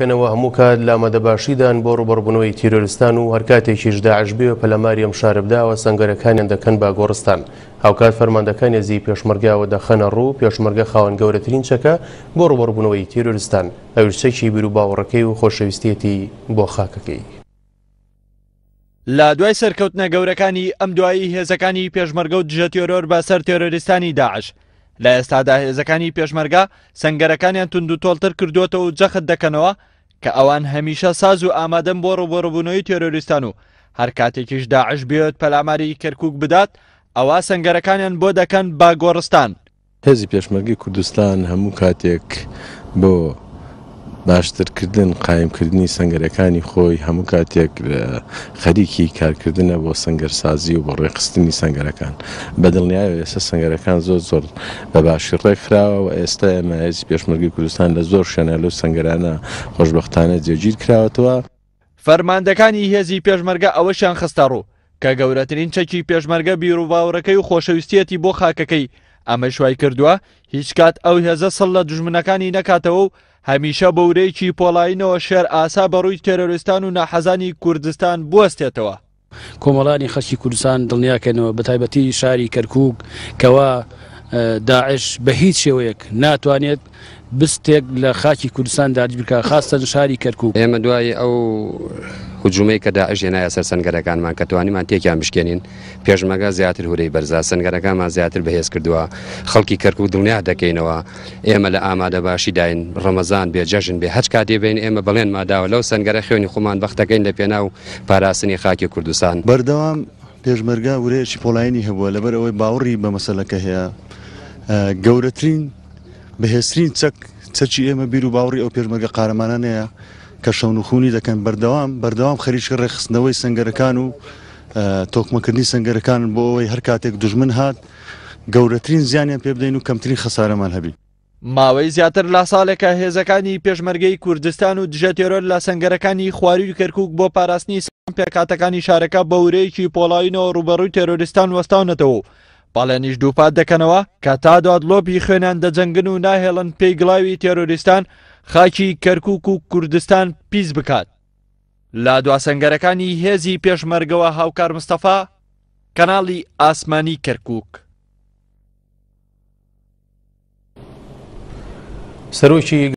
پێنەوە هەمووکە لامەدە باشیدان بۆ ڕوبڕبوونەوەی تیرۆریستان و هەرکاتێکیش داعشبێ پەلەماریەم شاربداوە سنگەرەکانیان دەکەن با گۆڕستان هاوکات فەرماندەکان ێزی پێشمەرگاوە دەخەنە ڕوو پێشمەرگە خاوەن گەورەترین چەکە بۆ ڕوبڕبوونەوەی تیرۆریستان ئەوشتێکی بیر و باوەڕەکەی و خۆشەویستێتی بۆ خاکەکەی. لا دوای سەرکەوتنە گەورەکانی ئەم دوایی هێزەکانی پێشمەرگە و دژە تۆرۆر بە سەر تێرۆریستانی داعش. لە ئێستادا هێزەکانی پێشمەرگا سنگەرەکانیان تونند و تۆڵتر کردوەتەوە و جەخت دەکەنەوە کە ئەوان هەمیشە ساز و ئامادەم بۆ ڕوبڕبوونەوەی تێرۆریستان و هەر کاتێکیش داعش بێت پەلاماری کەرکک بدات ئەوە سنگەرەکانیان بۆ دەکەن با گۆڕستان. هێزی پێشمەرگی کوردستان هەموو کاتێک بۆ باشترکردن قایمکردنی سنگەرەکانی خۆی هەموو کاتێک خەریکی کارکردنە بۆ سنگەرسازی و بۆ ڕێخستنی سنگەرەکان بەدڵنیایە ئێستا سنگەرەکان زۆر زۆر بە باشی ڕێکراوە و ئێستا ئێمە هێزی پێشمەرگی کوردستان لە زۆر شوێنە لەو سنگەرانە خۆشببختانە جێگیر کراوەتەوە فەرماندەکانی هێزی پێشمەرگە ئەوەشیان خستە ڕوو کە گەورەترین چەکی پێشمەرگە بیرروباوەکەی و خۆشەویستەتی بۆ خاکەکەی ئەمە شوای کردووە هیچ کات ئەو هێزە سڵ لە دژمنەکانی نەکاتەوە و هەمیشە بەورەیەکی پۆلاینەوە شێر ئاسا بەڕووی تێرۆریستان و ناحەزانی کوردستان بستێتەوە. کۆمەڵانی خەشی کوردستان دڵنیاکەنەوە بەتایبەتی شاری کەرکک کەوا داعش بە هیچ شێوەیەک ناتوانێت بستێک لە خاکی کوردستان داج بکە خاستەن شاری کەرکوب ئێمە دوایی ئەو حجومەی کە داعش هێنایە سەر سنگەرەکانمان کە توانیمان تێکیان بشکێنین پێشمەگە زیاتر هورەی بەرزا سنگەرەکانمان زیاتر بەهێز کردووە خەڵکی کەرک و دڵنیا دەکەینەوە ئێمە لە ئامادە باشی داین ڕەمەزان بێجەژن بێ هەچ کاتێ بین ئێمە بڵێن ماداوە لەو سنگەرە خوێنی خۆمان بەختەکەین لە پێناو پاراسنی خاکی کوردستان بەردەوام پێشمەرگا ورەیەکی پۆلاینی هەبووە لەبەر ئەوەی باوەڕی بە مەسلەکە هەیە گەورەترین بەهێسترین چەک چەکی ئێمە بیر و باوەڕی ئەو پێشمەرگە قارەمانانەیە کە شەونخونی دەکەن بەردەوام بەردەوام خەریکی ڕێخستنەوەی سنگەرەکان و تۆکمەکردنی سنگەرەکان بۆ ئەوەی هەر کاتێک دژمن هات گەورەترین زیانیان پێ بدەین و کەمترین خەسارەمان هەبی. ماوەی زیاتر لە ساڵێکە هێزەکانی پێشمەرگەی کوردستان و دژە تێرۆر لە سنگەرەکانی خواریوی کەرکک بۆ پاراستنی سام پێکاتەکانی شارەکە بەورەیەکی پۆڵاینەوە ڕوبەڕووی تێرۆریستان وەستاونەتەوە. باڵێنیش دووپات دەکەنەوە کە تا داد لۆپی خوێنان دەجەنگن و ناهێڵن پێی گڵاوی تێرۆریستان خاکی کەرکک و کوردستان پیس بکات. لا دواسەنگەرەکانی هێزی پێشمەرگەوە هاوکار مستەفا کەناڵی ئاسمانی کەرکک. سروشی